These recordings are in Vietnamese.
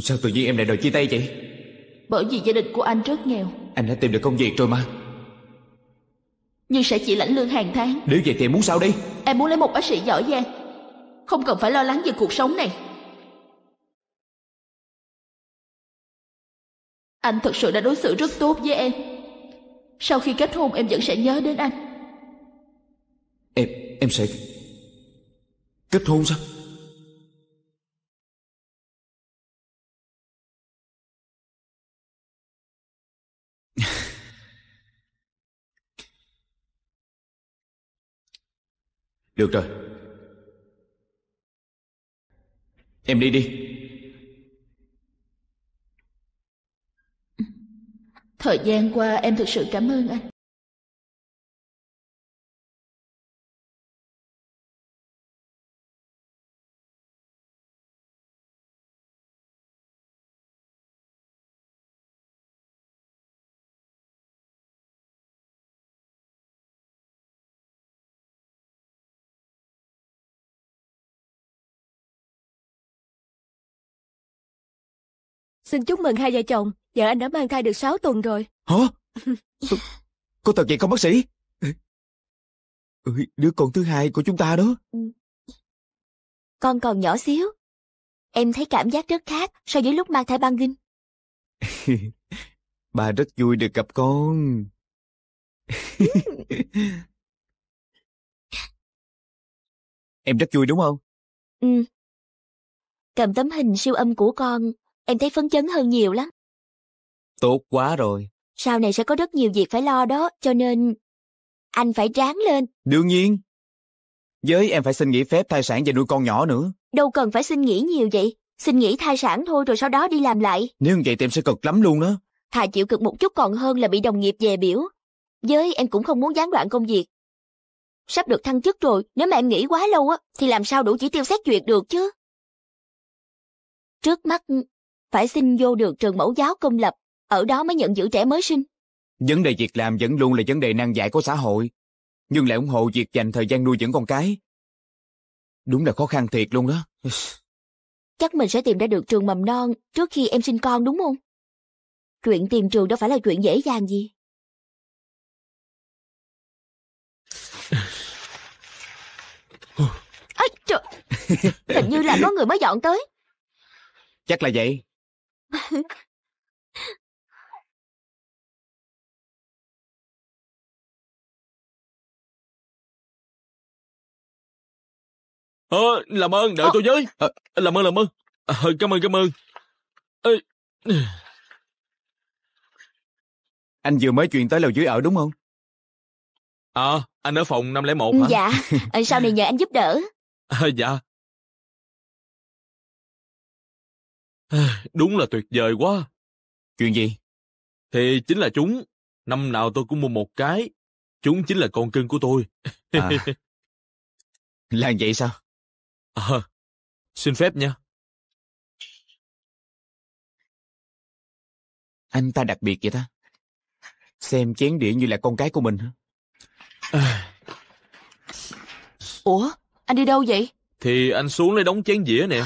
Sao tự nhiên em lại đòi chia tay vậy Bởi vì gia đình của anh rất nghèo Anh đã tìm được công việc rồi mà Nhưng sẽ chỉ lãnh lương hàng tháng Nếu vậy thì em muốn sao đi Em muốn lấy một bác sĩ giỏi giang Không cần phải lo lắng về cuộc sống này Anh thật sự đã đối xử rất tốt với em Sau khi kết hôn em vẫn sẽ nhớ đến anh Em, em sẽ Kết hôn sao Được rồi Em đi đi Thời gian qua em thực sự cảm ơn anh Xin chúc mừng hai vợ chồng, vợ anh đã mang thai được 6 tuần rồi. Hả? Cô, thật vậy không bác sĩ? Ừ, đứa con thứ hai của chúng ta đó. Ừ. Con còn nhỏ xíu. Em thấy cảm giác rất khác so với lúc mang thai băng kinh. Bà rất vui được gặp con. em rất vui đúng không? Ừ. Cầm tấm hình siêu âm của con em thấy phấn chấn hơn nhiều lắm. Tốt quá rồi. Sau này sẽ có rất nhiều việc phải lo đó, cho nên anh phải ráng lên. Đương nhiên. Với em phải xin nghỉ phép thai sản và nuôi con nhỏ nữa. Đâu cần phải xin nghỉ nhiều vậy. Xin nghỉ thai sản thôi rồi sau đó đi làm lại. Nếu vậy thì em sẽ cực lắm luôn đó. Thà chịu cực một chút còn hơn là bị đồng nghiệp dè biểu. Với em cũng không muốn gián đoạn công việc. Sắp được thăng chức rồi, nếu mà em nghỉ quá lâu á, thì làm sao đủ chỉ tiêu xét duyệt được chứ? Trước mắt phải xin vô được trường mẫu giáo công lập, ở đó mới nhận giữ trẻ mới sinh. Vấn đề việc làm vẫn luôn là vấn đề nan giải của xã hội, nhưng lại ủng hộ việc dành thời gian nuôi dưỡng con cái. Đúng là khó khăn thiệt luôn đó. Chắc mình sẽ tìm ra được trường mầm non trước khi em sinh con đúng không? Chuyện tìm trường đâu phải là chuyện dễ dàng gì. Ây, trời, hình như là có người mới dọn tới. Chắc là vậy. Ờ, làm ơn, đợi ờ. tôi với. À, làm ơn, làm ơn. À, cảm ơn, cảm ơn. À... Anh vừa mới chuyển tới lầu dưới ở đúng không? Ờ, à, anh ở phòng 501 ừ, hả? Dạ, sau này nhờ anh giúp đỡ. À, dạ, Đúng là tuyệt vời quá. Chuyện gì? Thì chính là chúng. Năm nào tôi cũng mua một cái. Chúng chính là con cưng của tôi. À. là vậy sao? À, xin phép nha. Anh ta đặc biệt vậy ta? Xem chén đĩa như là con cái của mình À. Ủa, anh đi đâu vậy? Thì anh xuống lấy đóng chén dĩa nè.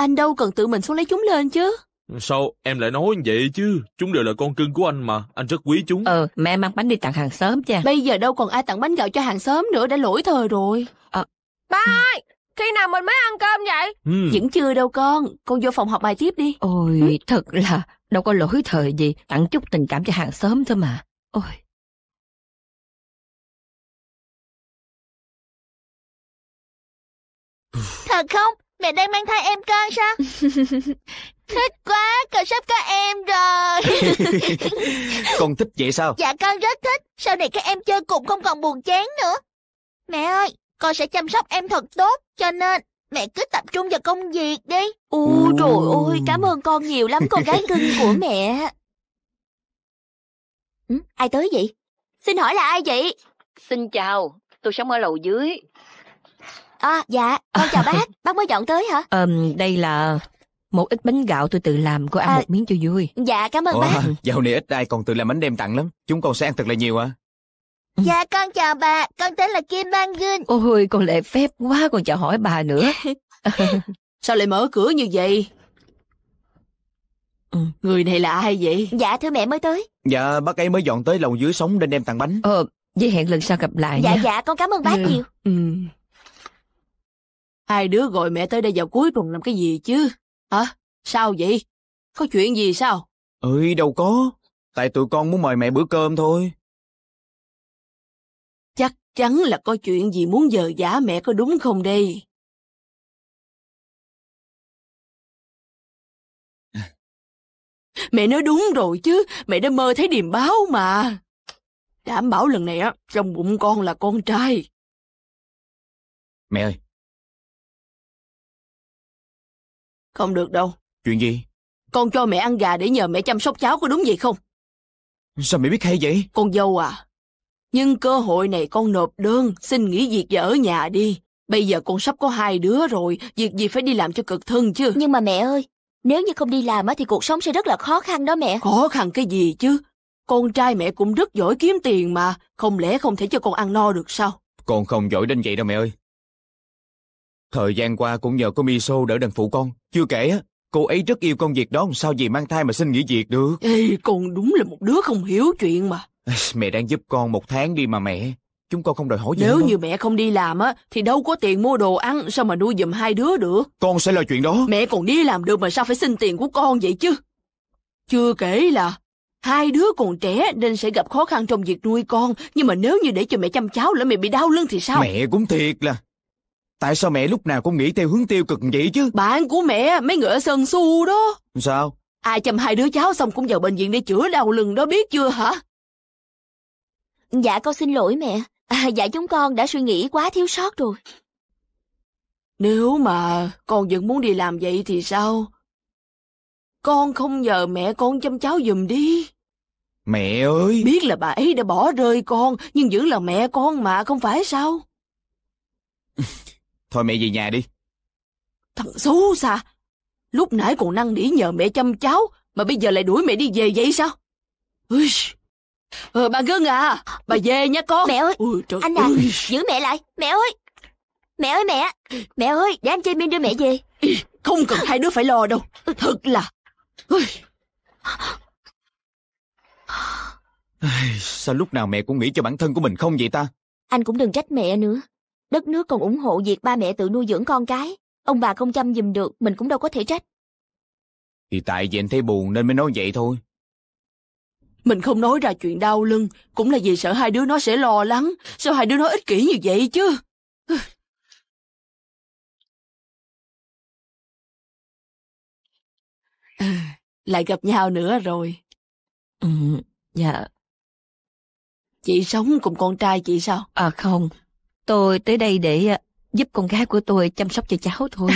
Anh đâu cần tự mình xuống lấy chúng lên chứ. Sao em lại nói như vậy chứ? Chúng đều là con cưng của anh mà, anh rất quý chúng. Ừ, ờ, mẹ mang bánh đi tặng hàng xóm cha. Bây giờ đâu còn ai tặng bánh gạo cho hàng xóm nữa, đã lỗi thời rồi. À. Ba ừ. ơi, khi nào mình mới ăn cơm vậy? Ừ. Vẫn chưa đâu con, con vô phòng học bài tiếp đi. Ôi, ừ. thật là đâu có lỗi thời gì, tặng chút tình cảm cho hàng xóm thôi mà. Ôi. Thật không? mẹ đang mang thai em con sao? Thích quá, con sắp có em rồi. con thích vậy sao? Dạ con rất thích, sau này các em chơi cùng không còn buồn chán nữa. Mẹ ơi, con sẽ chăm sóc em thật tốt, cho nên mẹ cứ tập trung vào công việc đi. Ôi trời ơi, cảm ơn con nhiều lắm con gái cưng của mẹ. Ừ, ai tới vậy? Xin hỏi là ai vậy? Xin chào, tôi sống ở lầu dưới. À, dạ, con chào bác. Bác mới dọn tới hả? Ờm, đây là một ít bánh gạo tôi tự làm, cô ăn À. một miếng cho vui. Dạ, cảm ơn bác. dạo này ít ai còn tự làm bánh đem tặng lắm. Chúng con sẽ ăn thật là nhiều à. Ừ. Dạ, con chào bà. Con tên là Kim Bang Gin. Ôi, con lễ phép quá, còn chào hỏi bà nữa. Sao lại mở cửa như vậy? Ừ. Người này là ai vậy? Dạ, thưa mẹ mới tới. Dạ, bác ấy mới dọn tới lầu dưới sống để đem tặng bánh. Ờ, vậy hẹn lần sau gặp lại Dạ, nha. dạ, con cảm ơn bác Ừ. nhiều. Ừ. Hai đứa gọi mẹ tới đây vào cuối tuần làm cái gì chứ? Hả? Sao vậy? Có chuyện gì sao? Ơi, ừ, đâu có. Tại tụi con muốn mời mẹ bữa cơm thôi. Chắc chắn là có chuyện gì muốn dờ giả mẹ có đúng không đây? Mẹ nói đúng rồi chứ, mẹ đã mơ thấy điềm báo mà. Đảm bảo lần này á, trong bụng con là con trai. Mẹ ơi, Không được đâu. Chuyện gì? Con cho mẹ ăn gà để nhờ mẹ chăm sóc cháu có đúng vậy không? Sao mẹ biết hay vậy? Con dâu à, nhưng cơ hội này con nộp đơn, xin nghỉ việc và ở nhà đi. Bây giờ con sắp có hai đứa rồi, việc gì phải đi làm cho cực thân chứ. Nhưng mà mẹ ơi, nếu như không đi làm thì cuộc sống sẽ rất là khó khăn đó mẹ. Khó khăn cái gì chứ? Con trai mẹ cũng rất giỏi kiếm tiền mà, không lẽ không thể cho con ăn no được sao? Con không giỏi đến vậy đâu mẹ ơi. Thời gian qua cũng nhờ có Miso đỡ đần phụ con. Chưa kể, cô ấy rất yêu công việc đó sao gì mang thai mà xin nghỉ việc được. Ê, con đúng là một đứa không hiểu chuyện mà. Mẹ đang giúp con một tháng đi mà mẹ. Chúng con không đòi hỏi gì Nếu như mẹ không đi làm á thì đâu có tiền mua đồ ăn sao mà nuôi giùm hai đứa được. Con sẽ lo chuyện đó. Mẹ còn đi làm được mà sao phải xin tiền của con vậy chứ. Chưa kể là hai đứa còn trẻ nên sẽ gặp khó khăn trong việc nuôi con. Nhưng mà nếu như để cho mẹ chăm cháu lỡ mẹ bị đau lưng thì sao? Mẹ cũng thiệt là Tại sao mẹ lúc nào cũng nghĩ theo hướng tiêu cực vậy chứ? Bạn của mẹ, mấy người ở Sơn Su đó. Sao? Ai chăm hai đứa cháu xong cũng vào bệnh viện để chữa đau lưng đó biết chưa hả? Dạ con xin lỗi mẹ. À, dạ chúng con đã suy nghĩ quá thiếu sót rồi. Nếu mà con vẫn muốn đi làm vậy thì sao? Con không nhờ mẹ con chăm cháu giùm đi. Mẹ ơi! Biết là bà ấy đã bỏ rơi con, nhưng vẫn là mẹ con mà, không phải sao? Thôi mẹ về nhà đi. Thằng xấu xa. Lúc nãy còn năn nỉ nhờ mẹ chăm cháu, mà bây giờ lại đuổi mẹ đi về vậy sao? ờ, bà Gân à, bà về nha con. Mẹ ơi, Ui, trời anh à, ui. giữ mẹ lại, mẹ ơi. Mẹ ơi mẹ, mẹ ơi, để anh chơi minh đưa mẹ về. Không cần hai đứa phải lo đâu, thật là... Ui. Sao lúc nào mẹ cũng nghĩ cho bản thân của mình không vậy ta? Anh cũng đừng trách mẹ nữa. Đất nước còn ủng hộ việc ba mẹ tự nuôi dưỡng con cái. Ông bà không chăm giùm được, mình cũng đâu có thể trách. Thì tại vì anh thấy buồn nên mới nói vậy thôi. Mình không nói ra chuyện đau lưng, cũng là vì sợ hai đứa nó sẽ lo lắng. Sao hai đứa nó ích kỷ như vậy chứ? lại gặp nhau nữa rồi. Ừ, dạ. Chị sống cùng con trai chị sao? À không, Tôi tới đây để ờ, giúp con gái của tôi chăm sóc cho cháu thôi.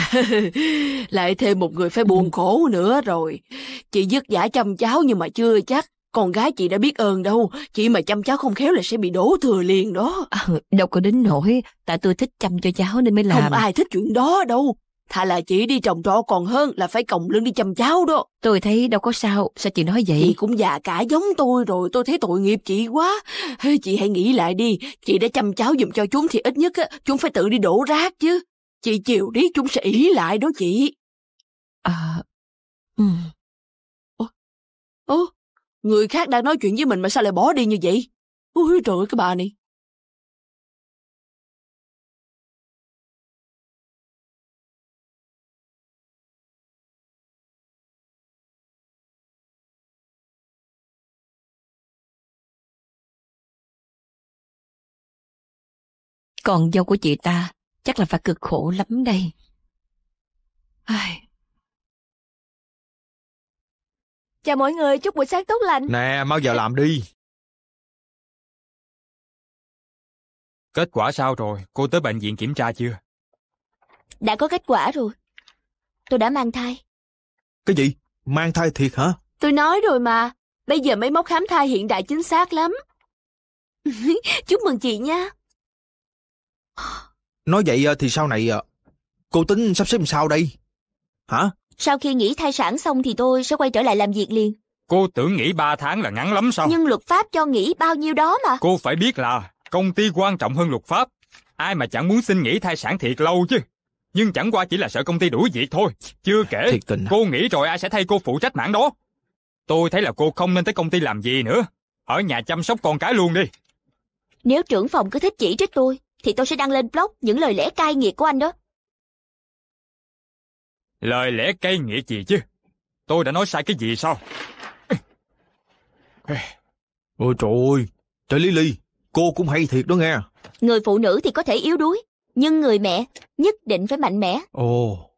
Lại thêm một người phải buồn ừ. khổ nữa rồi. Chị dứt giả chăm cháu nhưng mà chưa chắc. Con gái chị đã biết ơn đâu, chị mà chăm cháu không khéo là sẽ bị đổ thừa liền đó. À, đâu có đến nổi, tại tôi thích chăm cho cháu nên mới làm. Không ai thích chuyện đó đâu, Thà là chị đi trồng trọ còn hơn là phải còng lưng đi chăm cháu đó. Tôi thấy đâu có sao, sao chị nói vậy? Chị cũng già cả giống tôi rồi, tôi thấy tội nghiệp chị quá. chị hãy nghĩ lại đi, chị đã chăm cháu dùm cho chúng thì ít nhất á, chúng phải tự đi đổ rác chứ. Chị chiều đi chúng sẽ ý lại đó chị. À, ừ. Ô, ô, người khác đang nói chuyện với mình mà sao lại bỏ đi như vậy? Ôi trời ơi, cái bà này. Còn dâu của chị ta chắc là phải cực khổ lắm đây. Ai... Chào mọi người, chúc buổi sáng tốt lành. Nè, mau giờ làm đi. Kết quả sao rồi? Cô tới bệnh viện kiểm tra chưa? Đã có kết quả rồi. Tôi đã mang thai. Cái gì? Mang thai thiệt hả? Tôi nói rồi mà. Bây giờ mấy mốc khám thai hiện đại chính xác lắm. Chúc mừng chị nha. Nói vậy ờ, thì sau này ờ, cô tính sắp xếp làm sao đây? Hả? Sau khi nghỉ thai sản xong thì tôi sẽ quay trở lại làm việc liền. Cô tưởng nghỉ 3 tháng là ngắn lắm sao? Nhưng luật pháp cho nghỉ bao nhiêu đó mà. Cô phải biết là công ty quan trọng hơn luật pháp. Ai mà chẳng muốn xin nghỉ thai sản thiệt lâu chứ. Nhưng chẳng qua chỉ là sợ công ty đuổi việc thôi. Chưa kể, tình à? cô nghĩ rồi ai sẽ thay cô phụ trách mảng đó. Tôi thấy là cô không nên tới công ty làm gì nữa. Ở nhà chăm sóc con cái luôn đi. Nếu trưởng phòng cứ thích chỉ trích tôi, thì tôi sẽ đăng lên blog những lời lẽ cay nghiệt của anh đó. Lời lẽ cay nghiệt gì chứ? Tôi đã nói sai cái gì sao? Ôi trời ơi, trời Lily, cô cũng hay thiệt đó nghe. Người phụ nữ thì có thể yếu đuối, nhưng người mẹ nhất định phải mạnh mẽ. Ồ,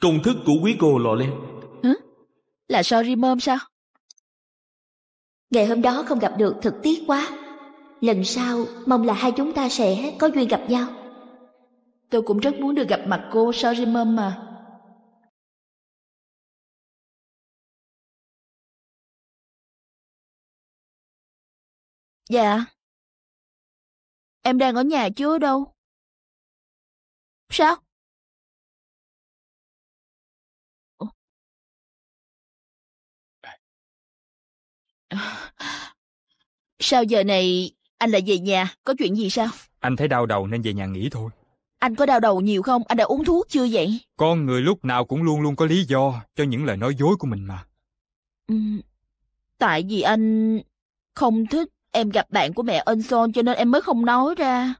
Công thức của quý cô lọ lên. Hả? Là sorry mom sao? Ngày hôm đó không gặp được thực tiếc quá. Lần sau mong là hai chúng ta sẽ có duyên gặp nhau. Tôi cũng rất muốn được gặp mặt cô sorry mom mà. Dạ. Em đang ở nhà chưa đâu? Sao? Sao giờ này anh lại về nhà? Có chuyện gì sao? Anh thấy đau đầu nên về nhà nghỉ thôi. Anh có đau đầu nhiều không? Anh đã uống thuốc chưa vậy? Con người lúc nào cũng luôn luôn có lý do cho những lời nói dối của mình mà. Ừ, tại vì anh không thích em gặp bạn của mẹ Enson cho nên em mới không nói ra.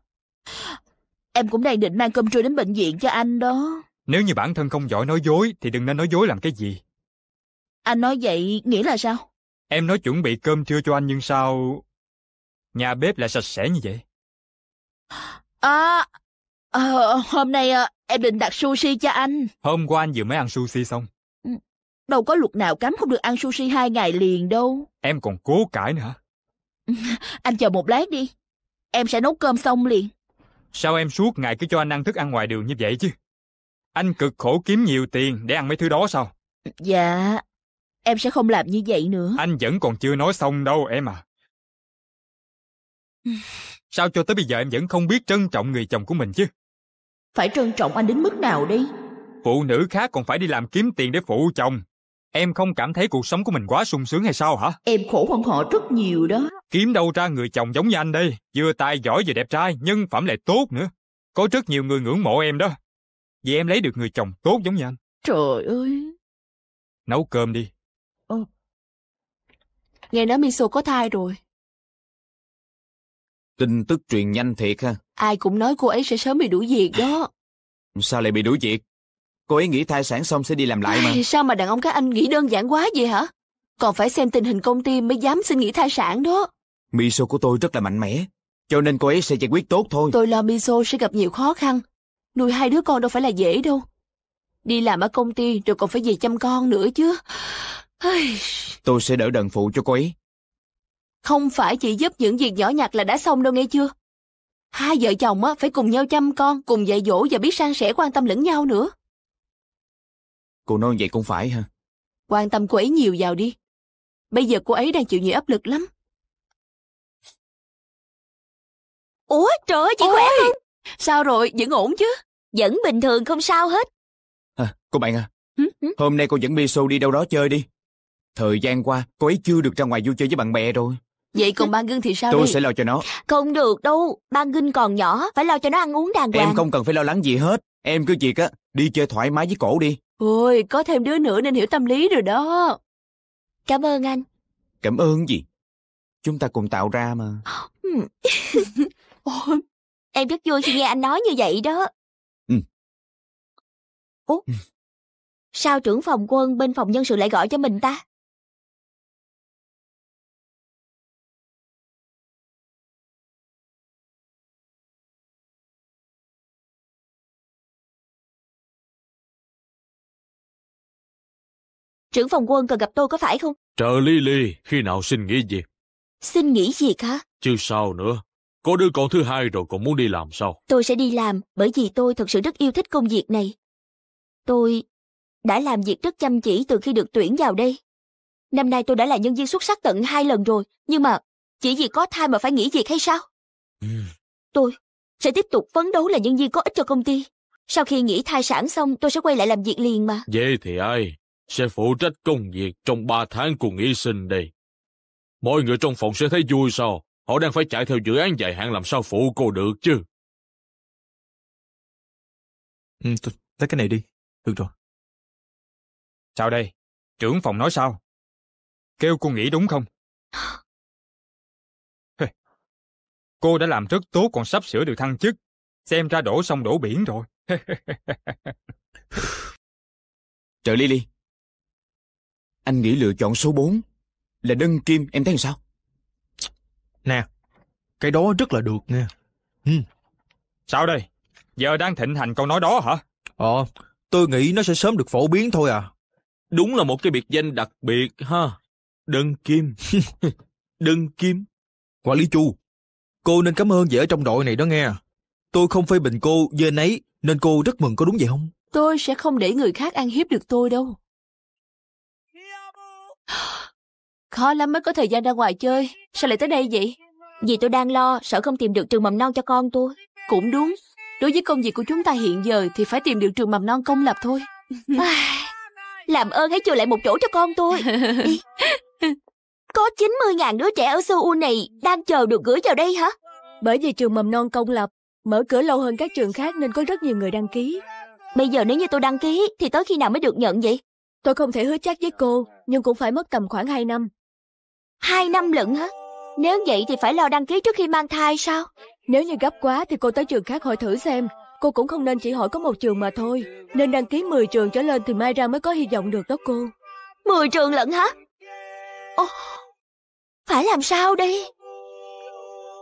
Em cũng đang định mang cơm trưa đến bệnh viện cho anh đó. Nếu như bản thân không giỏi nói dối thì đừng nên nói dối làm cái gì. Anh nói vậy nghĩa là sao? Em nói chuẩn bị cơm trưa cho anh nhưng sao... Nhà bếp lại sạch sẽ như vậy? À, à hôm nay à, em định đặt sushi cho anh. Hôm qua anh vừa mới ăn sushi xong. Ừ, đâu có luật nào cấm không được ăn sushi hai ngày liền đâu. Em còn cố cãi nữa anh chờ một lát đi. Em sẽ nấu cơm xong liền. Sao em suốt ngày cứ cho anh ăn thức ăn ngoài đường như vậy chứ? Anh cực khổ kiếm nhiều tiền để ăn mấy thứ đó sao? Dạ, Em sẽ không làm như vậy nữa. Anh vẫn còn chưa nói xong đâu em à. Sao cho tới bây giờ em vẫn không biết trân trọng người chồng của mình chứ? Phải trân trọng anh đến mức nào đi? Phụ nữ khác còn phải đi làm kiếm tiền để phụ chồng. Em không cảm thấy cuộc sống của mình quá sung sướng hay sao hả? Em khổ hơn họ rất nhiều đó. Kiếm đâu ra người chồng giống như anh đây, vừa tài giỏi vừa đẹp trai, nhân phẩm lại tốt nữa. Có rất nhiều người ngưỡng mộ em đó. Vì em lấy được người chồng tốt giống như anh. Trời ơi. Nấu cơm đi, nghe nói Miso có thai rồi. Tin tức truyền nhanh thiệt ha. Ai cũng nói cô ấy sẽ sớm bị đuổi việc đó. Sao lại bị đuổi việc? Cô ấy nghỉ thai sản xong sẽ đi làm lại mà. Ai, sao mà đàn ông các anh nghĩ đơn giản quá vậy hả? Còn phải xem tình hình công ty mới dám xin nghỉ thai sản đó. Miso của tôi rất là mạnh mẽ, cho nên cô ấy sẽ giải quyết tốt thôi. Tôi lo Miso sẽ gặp nhiều khó khăn. Nuôi hai đứa con đâu phải là dễ đâu. Đi làm ở công ty rồi còn phải về chăm con nữa chứ. Tôi sẽ đỡ đần phụ cho cô ấy. Không phải chị giúp những việc nhỏ nhặt là đã xong đâu nghe chưa? Hai vợ chồng á phải cùng nhau chăm con, cùng dạy dỗ và biết san sẻ quan tâm lẫn nhau nữa. Cô nói vậy cũng phải ha. Quan tâm cô ấy nhiều vào đi. Bây giờ cô ấy đang chịu nhiều áp lực lắm. Ủa trời ơi, chị khỏe không? Sao rồi, vẫn ổn chứ? Vẫn bình thường không sao hết. À, cô bạn à, hôm nay cô dẫn Miso đi đâu đó chơi đi. Thời gian qua, cô ấy chưa được ra ngoài vui chơi với bạn bè rồi. Vậy còn ba Gưng thì sao Tôi đi? sẽ lo cho nó. Không được đâu, ba Gưng còn nhỏ, phải lo cho nó ăn uống đàng hoàng. Em không cần phải lo lắng gì hết. Em cứ việc á, đi chơi thoải mái với cổ đi. Ôi, có thêm đứa nữa nên hiểu tâm lý rồi đó. Cảm ơn anh. Cảm ơn gì? Chúng ta cùng tạo ra mà. em rất vui khi nghe anh nói như vậy đó. Ừ. Ủa? Ừ. Sao trưởng phòng quân bên phòng nhân sự lại gọi cho mình ta? trưởng phòng quân cần gặp tôi có phải không? Trợ lý Ly, khi nào xin nghỉ việc? Xin nghỉ việc hả? Chứ sao nữa, có đứa con thứ hai rồi còn muốn đi làm sao? Tôi sẽ đi làm, bởi vì tôi thật sự rất yêu thích công việc này. Tôi đã làm việc rất chăm chỉ từ khi được tuyển vào đây. Năm nay tôi đã là nhân viên xuất sắc tận hai lần rồi, nhưng mà chỉ vì có thai mà phải nghỉ việc hay sao? Ừ. Tôi sẽ tiếp tục phấn đấu là nhân viên có ích cho công ty. Sau khi nghỉ thai sản xong, tôi sẽ quay lại làm việc liền mà. Vậy thì ai? sẽ phụ trách công việc trong ba tháng của nghỉ sinh đây. Mọi người trong phòng sẽ thấy vui sao? Họ đang phải chạy theo dự án dài hạn làm sao phụ cô được chứ? Ừ, lấy cái này đi. Được rồi. Sao đây? Trưởng phòng nói sao? Kêu cô nghỉ đúng không? cô đã làm rất tốt còn sắp sửa được thăng chức. Xem ra đổ sông đổ biển rồi. Trợ Lily, anh nghĩ lựa chọn số 4 là đơn kim em thấy sao? Nè, cái đó rất là được nha. Ừ. Sao đây? Giờ đang thịnh hành câu nói đó hả? Ờ, tôi nghĩ nó sẽ sớm được phổ biến thôi à. Đúng là một cái biệt danh đặc biệt ha. Đơn kim. đơn kim. Quản lý Chu, cô nên cảm ơn về ở trong đội này đó nghe. Tôi không phê bình cô dơ nấy nên cô rất mừng có đúng vậy không? Tôi sẽ không để người khác ăn hiếp được tôi đâu. Khó lắm mới có thời gian ra ngoài chơi Sao lại tới đây vậy Vì tôi đang lo sợ không tìm được trường mầm non cho con tôi Cũng đúng Đối với công việc của chúng ta hiện giờ Thì phải tìm được trường mầm non công lập thôi Làm ơn hãy chừa lại một chỗ cho con tôi Có 90.000 đứa trẻ ở Seoul này Đang chờ được gửi vào đây hả Bởi vì trường mầm non công lập Mở cửa lâu hơn các trường khác nên có rất nhiều người đăng ký Bây giờ nếu như tôi đăng ký Thì tới khi nào mới được nhận vậy Tôi không thể hứa chắc với cô Nhưng cũng phải mất tầm khoảng 2 năm Hai năm lận hả? Nếu vậy thì phải lo đăng ký trước khi mang thai sao? Nếu như gấp quá thì cô tới trường khác hỏi thử xem. Cô cũng không nên chỉ hỏi có một trường mà thôi. Nên đăng ký 10 trường trở lên thì mai ra mới có hy vọng được đó cô. 10 trường lận hả? Ồ, phải làm sao đi?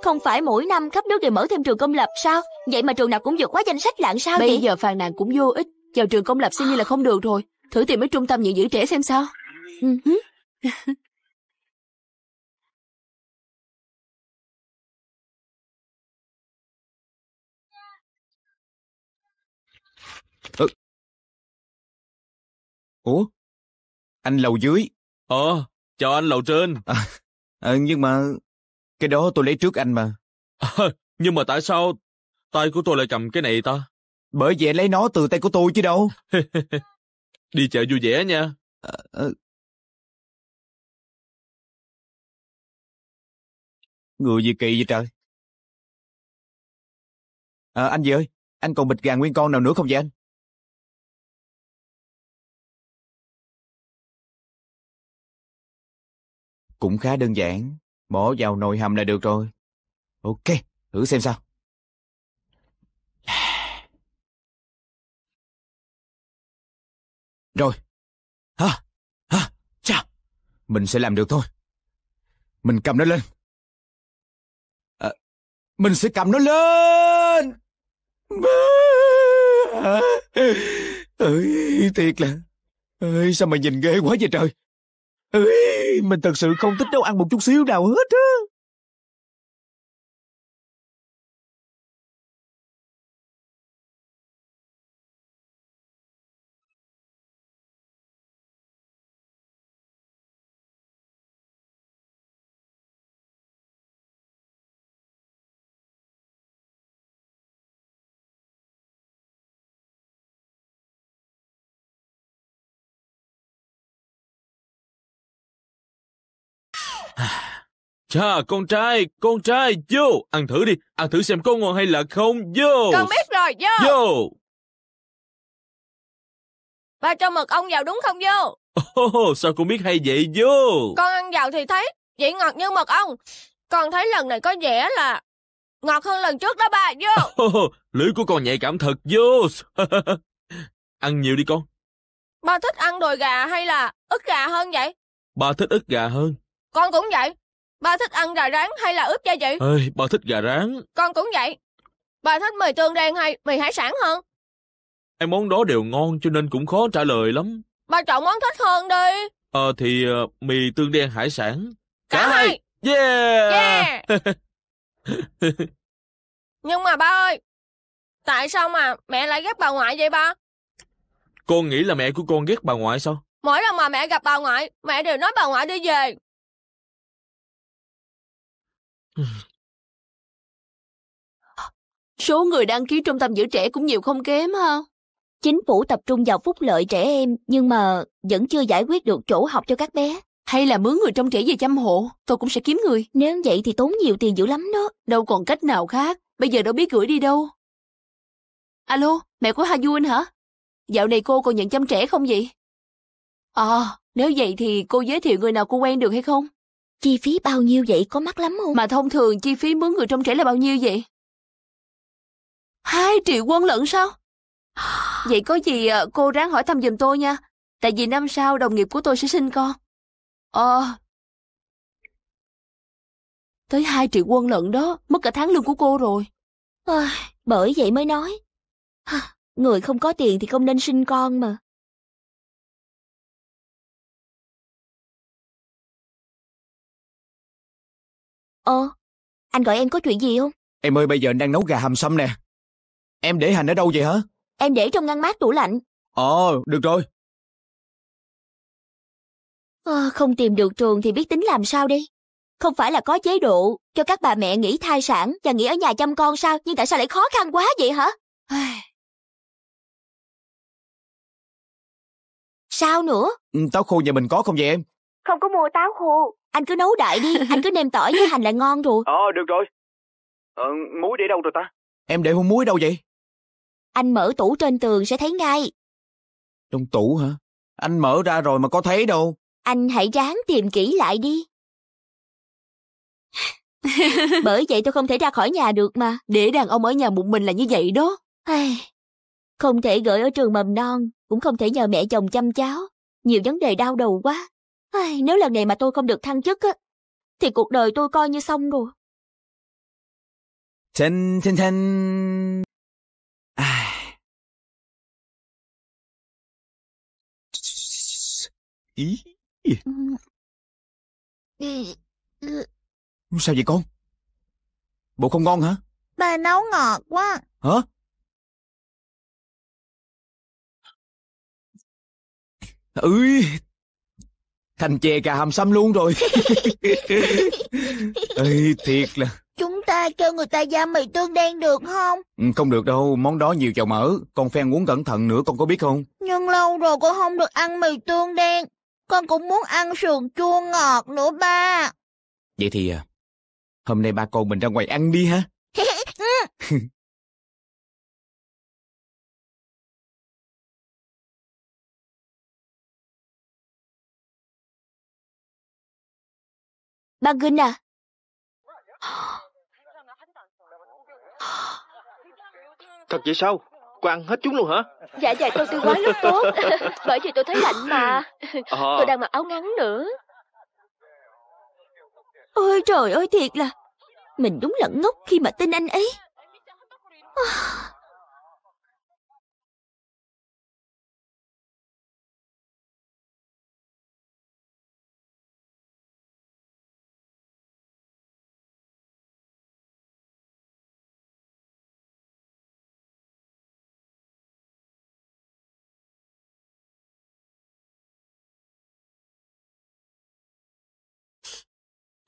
Không phải mỗi năm khắp nước đều mở thêm trường công lập sao? Vậy mà trường nào cũng vượt quá danh sách lạng sao Bây vậy? giờ phàn nàn cũng vô ích. Vào trường công lập xem như là không được rồi. Thử tìm mấy trung tâm nhận giữ trẻ xem sao. Ừ Ủa? Anh lầu dưới. Ờ, cho anh lầu trên. À, ờ, nhưng mà cái đó tôi lấy trước anh mà. À, nhưng mà tại sao tay của tôi lại cầm cái này ta? Bởi vì lấy nó từ tay của tôi chứ đâu. Đi chợ vui vẻ nha. À, à... Người gì kỳ vậy trời? À, anh gì ơi, anh còn bịch gà nguyên con nào nữa không vậy anh? Cũng khá đơn giản, bỏ vào nồi hầm là được rồi. Ok, thử xem sao. Rồi. ha ha cha Mình sẽ làm được thôi. Mình cầm nó lên. À, mình sẽ cầm nó lên. Ơi, thiệt là... Ơi, sao mà nhìn ghê quá vậy trời? Ê, mình thật sự không thích nấu ăn một chút xíu nào hết á Chà, con trai, con trai, vô, ăn thử đi, ăn thử xem có ngon hay là không, vô. Con biết rồi, vô. Vô. Ba cho mật ong vào đúng không vô? Ồ, oh, sao con biết hay vậy vô? Con ăn vào thì thấy, vị ngọt như mật ong. Con thấy lần này có vẻ là ngọt hơn lần trước đó ba, vô. Oh, lưỡi của con nhạy cảm thật, vô. ăn nhiều đi con. Ba thích ăn đùi gà hay là ức gà hơn vậy? Ba thích ức gà hơn. Con cũng vậy, Ba thích ăn gà rán hay là ướp gia vị? Ê, ba thích gà rán. Con cũng vậy. Ba thích mì tương đen hay mì hải sản hơn? Em món đó đều ngon cho nên cũng khó trả lời lắm. Ba chọn món thích hơn đi. Ờ thì uh, mì tương đen hải sản. Cả, Cả hai. hai. Yeah. yeah. Nhưng mà ba ơi, tại sao mà mẹ lại ghét bà ngoại vậy ba? Con nghĩ là mẹ của con ghét bà ngoại sao? Mỗi lần mà mẹ gặp bà ngoại, mẹ đều nói bà ngoại đi về, Số người đăng ký trung tâm giữ trẻ cũng nhiều không kém ha. Chính phủ tập trung vào phúc lợi trẻ em nhưng mà vẫn chưa giải quyết được chỗ học cho các bé. Hay là mướn người trong trẻ về chăm hộ, tôi cũng sẽ kiếm người. Nếu vậy thì tốn nhiều tiền dữ lắm đó. Đâu còn cách nào khác, bây giờ đâu biết gửi đi đâu. Alo, mẹ của Hà Duin hả? Dạo này cô còn nhận chăm trẻ không vậy? Ờ, à, nếu vậy thì cô giới thiệu người nào cô quen được hay không? Chi phí bao nhiêu vậy có mắc lắm không? Mà thông thường chi phí mướn người trong trẻ là bao nhiêu vậy? Hai triệu quân lận sao? Vậy có gì à, cô ráng hỏi thăm giùm tôi nha. Tại vì năm sau đồng nghiệp của tôi sẽ sinh con. Ờ. Tới hai triệu quân lận đó, mất cả tháng lương của cô rồi. À, bởi vậy mới nói. Người không có tiền thì không nên sinh con mà. Ờ, anh gọi em có chuyện gì không? Em ơi, bây giờ anh đang nấu gà hầm sâm nè. Em để hành ở đâu vậy hả? Em để trong ngăn mát tủ lạnh. Ờ, được rồi. À, không tìm được trường thì biết tính làm sao đi. Không phải là có chế độ cho các bà mẹ nghỉ thai sản và nghỉ ở nhà chăm con sao? Nhưng tại sao lại khó khăn quá vậy hả? sao nữa? Ừ, táo khô nhà mình có không vậy em? không có mua táo khô anh cứ nấu đại đi anh cứ nêm tỏi với hành là ngon rồi ờ được rồi ờ, muối để đâu rồi ta em để hôn muối đâu vậy anh mở tủ trên tường sẽ thấy ngay trong tủ hả anh mở ra rồi mà có thấy đâu anh hãy ráng tìm kỹ lại đi bởi vậy tôi không thể ra khỏi nhà được mà để đàn ông ở nhà một mình là như vậy đó không thể gửi ở trường mầm non cũng không thể nhờ mẹ chồng chăm cháu nhiều vấn đề đau đầu quá Ai, nếu lần này mà tôi không được thăng chức á, thì cuộc đời tôi coi như xong rồi. Chân chân chân. À. Ý. Sao vậy con? Bộ không ngon hả? Bà nấu ngọt quá. Hả? Ơi, thành chè cà hầm xăm luôn rồi Ê, thiệt là chúng ta cho người ta gia mì tương đen được không ừ, không được đâu món đó nhiều dầu mỡ con phen muốn cẩn thận nữa con có biết không nhưng lâu rồi con không được ăn mì tương đen con cũng muốn ăn sườn chua ngọt nữa ba vậy thì à, hôm nay ba con mình ra ngoài ăn đi ha ừ. Baguna. À? Thật vậy sao? Cô ăn hết chúng luôn hả? Dạ dạ tôi tiêu hóa rất tốt Bởi vì tôi thấy lạnh mà à. Tôi đang mặc áo ngắn nữa Ôi trời ơi thiệt là Mình đúng là ngốc khi mà tin anh ấy à.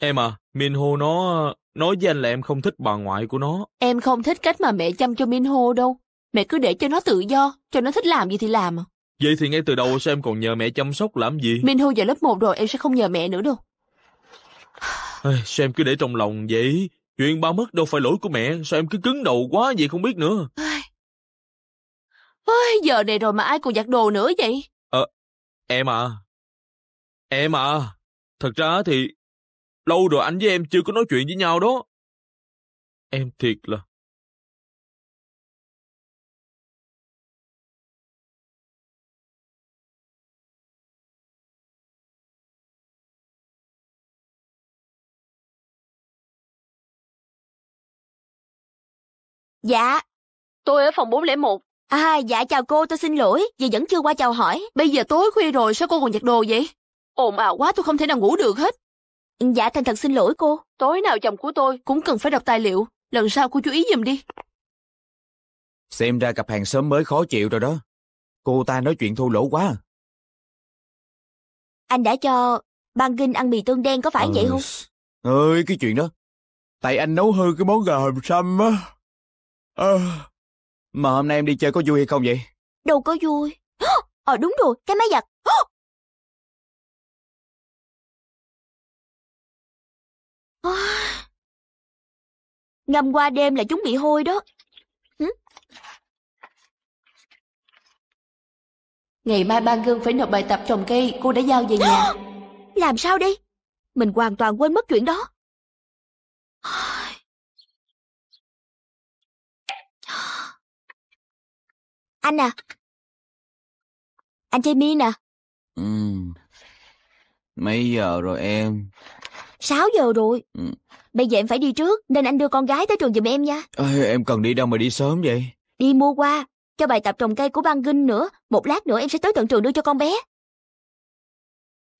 Em à, Minho nó... Nói với anh là em không thích bà ngoại của nó. Em không thích cách mà mẹ chăm cho Minho đâu. Mẹ cứ để cho nó tự do, cho nó thích làm gì thì làm. À. Vậy thì ngay từ đầu sao em còn nhờ mẹ chăm sóc làm gì? Minho vào lớp 1 rồi em sẽ không nhờ mẹ nữa đâu. sao em cứ để trong lòng vậy? Chuyện ba mất đâu phải lỗi của mẹ, sao em cứ cứng đầu quá vậy không biết nữa. ôi, giờ này rồi mà ai còn giặt đồ nữa vậy? Ờ, em à. Em à. Thật ra thì Lâu rồi anh với em chưa có nói chuyện với nhau đó. Em thiệt là... Dạ, tôi ở phòng 401. À, dạ chào cô, tôi xin lỗi, vì vẫn chưa qua chào hỏi. Bây giờ tối khuya rồi, sao cô còn giặt đồ vậy? Ồn ào quá, tôi không thể nào ngủ được hết. Dạ thành thật xin lỗi cô. Tối nào chồng của tôi cũng cần phải đọc tài liệu. Lần sau cô chú ý giùm đi. Xem ra cặp hàng sớm mới khó chịu rồi đó. Cô ta nói chuyện thô lỗ quá. Anh đã cho Ban Kinh ăn mì tương đen có phải ừ. vậy không? Ơi, cái chuyện đó. Tại anh nấu hư cái món gà hầm xăm á. À, mà hôm nay em đi chơi có vui hay không vậy? Đâu có vui. Ờ à, đúng rồi, cái máy giặt. Ngâm qua đêm là chúng bị hôi đó. Hử? Ngày mai ban gương phải nộp bài tập trồng cây cô đã giao về nhà. Làm sao đi? Mình hoàn toàn quên mất chuyện đó. Anh à. Anh Jamie nè. Ừ. Mấy giờ rồi em? 6 giờ rồi. Ừ. Bây giờ em phải đi trước, nên anh đưa con gái tới trường giùm em nha. À, em cần đi đâu mà đi sớm vậy? Đi mua qua, cho bài tập trồng cây của băng Ginh nữa. Một lát nữa em sẽ tới tận trường đưa cho con bé.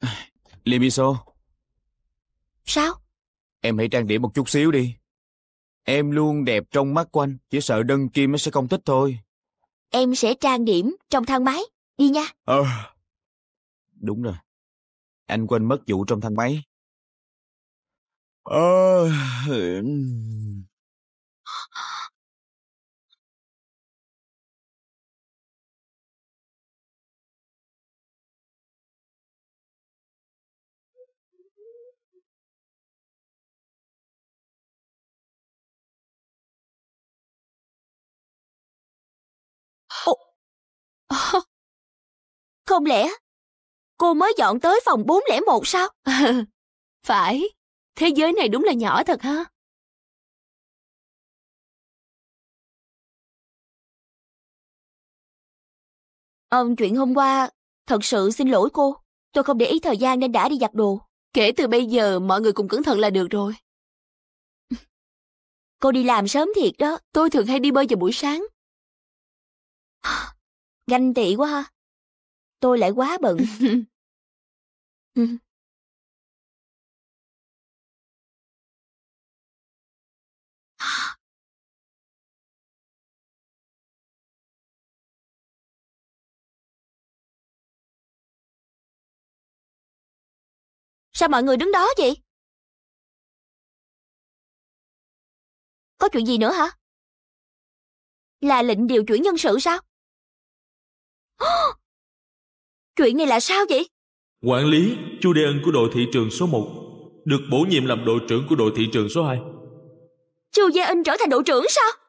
Limiso. Sao? Em hãy trang điểm một chút xíu đi. Em luôn đẹp trong mắt của anh, chỉ sợ đơn kim nó sẽ không thích thôi. Em sẽ trang điểm trong thang máy, đi nha. Ờ. À, đúng rồi. Anh quên mất vụ trong thang máy. Ờ, ờ... không lẽ cô mới dọn tới phòng 401 sao? Phải. Thế giới này đúng là nhỏ thật ha. Ông chuyện hôm qua, thật sự xin lỗi cô. Tôi không để ý thời gian nên đã đi giặt đồ. Kể từ bây giờ mọi người cùng cẩn thận là được rồi. Cô đi làm sớm thiệt đó, tôi thường hay đi bơi vào buổi sáng. Ganh tị quá ha. Tôi lại quá bận. Sao mọi người đứng đó vậy? Có chuyện gì nữa hả? Là lệnh điều chuyển nhân sự sao? chuyện này là sao vậy? Quản lý Chu Đê Ân của đội thị trường số 1 được bổ nhiệm làm đội trưởng của đội thị trường số 2. Chu Gia Ân trở thành đội trưởng sao?